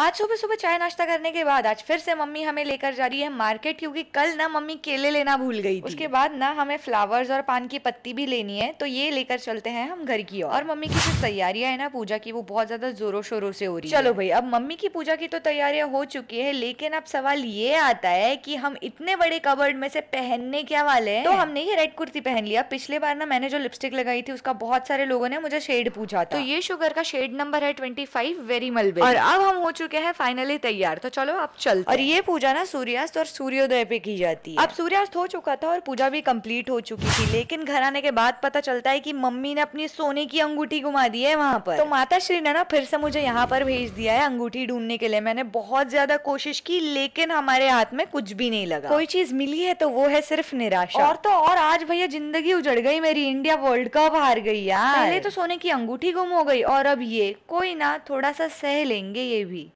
आज सुबह सुबह चाय नाश्ता करने के बाद आज फिर से मम्मी हमें लेकर जा रही है मार्केट क्योंकि कल ना मम्मी केले लेना भूल गई थी। उसके बाद ना हमें फ्लावर्स और पान की पत्ती भी लेनी है तो ये लेकर चलते हैं हम घर की और, और मम्मी की जो तैयारियां है ना पूजा की वो बहुत ज्यादा जोरों शोरों से हो रही है चलो भाई अब मम्मी की पूजा की तो तैयारियां हो चुकी है लेकिन अब सवाल ये आता है की हम इतने बड़े कबर्ड में से पहनने क्या वाले है तो हमने ये रेड कुर्ती पहन लिया पिछले बार ना मैंने जो लिपस्टिक लगाई थी उसका बहुत सारे लोगों ने मुझे शेड पूछा तो ये शुगर का शेड नंबर है ट्वेंटी फाइव वेरी मलबे और अब हम हो चुके हैं फाइनली तैयार तो चलो आप चलते और ये पूजा ना सूर्यास्त और सूर्योदय पे की जाती है अब सूर्यास्त हो चुका था और पूजा भी कंप्लीट हो चुकी थी लेकिन घर आने के बाद पता चलता है की मम्मी ने अपनी सोने की अंगूठी घुमा दी है वहाँ पर तो माता श्री ने ना फिर से मुझे यहाँ पर भेज दिया है अंगूठी ढूंढने के लिए मैंने बहुत ज्यादा कोशिश की लेकिन हमारे हाथ में कुछ भी नहीं लगा कोई चीज मिली है तो वो है सिर्फ निराशा और तो और आज भैया जिंदगी उजड़ गई मेरी इंडिया वर्ल्ड कप हार गई यार पहले तो सोने की अंगूठी गुम हो गई और अब ये कोई ना थोड़ा सा सह लेंगे ये भी